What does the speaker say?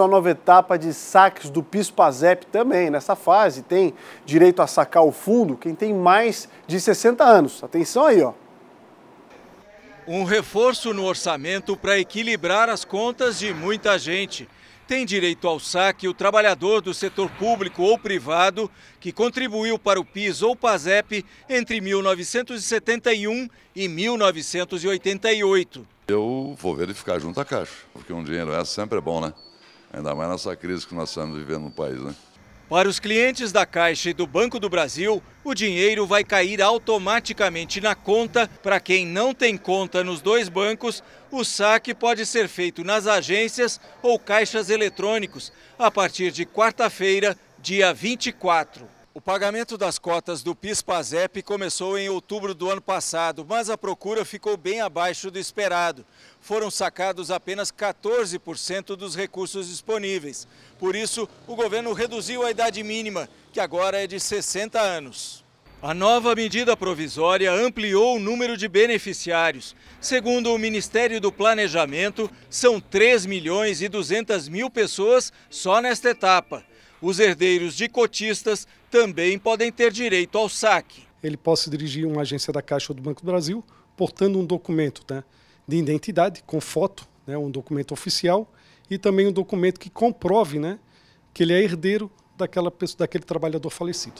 sua então, nova etapa de saques do PIS-PASEP também. Nessa fase tem direito a sacar o fundo quem tem mais de 60 anos. Atenção aí, ó. Um reforço no orçamento para equilibrar as contas de muita gente. Tem direito ao saque o trabalhador do setor público ou privado que contribuiu para o PIS ou PASEP entre 1971 e 1988. Eu vou verificar junto à Caixa, porque um dinheiro é sempre é bom, né? Ainda mais nessa crise que nós estamos vivendo no país, né? Para os clientes da Caixa e do Banco do Brasil, o dinheiro vai cair automaticamente na conta. Para quem não tem conta nos dois bancos, o saque pode ser feito nas agências ou caixas eletrônicos a partir de quarta-feira, dia 24. O pagamento das cotas do PIS-PASEP começou em outubro do ano passado, mas a procura ficou bem abaixo do esperado. Foram sacados apenas 14% dos recursos disponíveis. Por isso, o governo reduziu a idade mínima, que agora é de 60 anos. A nova medida provisória ampliou o número de beneficiários. Segundo o Ministério do Planejamento, são 3 milhões e 200 mil pessoas só nesta etapa. Os herdeiros de cotistas também podem ter direito ao saque. Ele pode se dirigir a uma agência da Caixa ou do Banco do Brasil portando um documento né, de identidade com foto, né, um documento oficial e também um documento que comprove né, que ele é herdeiro daquela pessoa, daquele trabalhador falecido.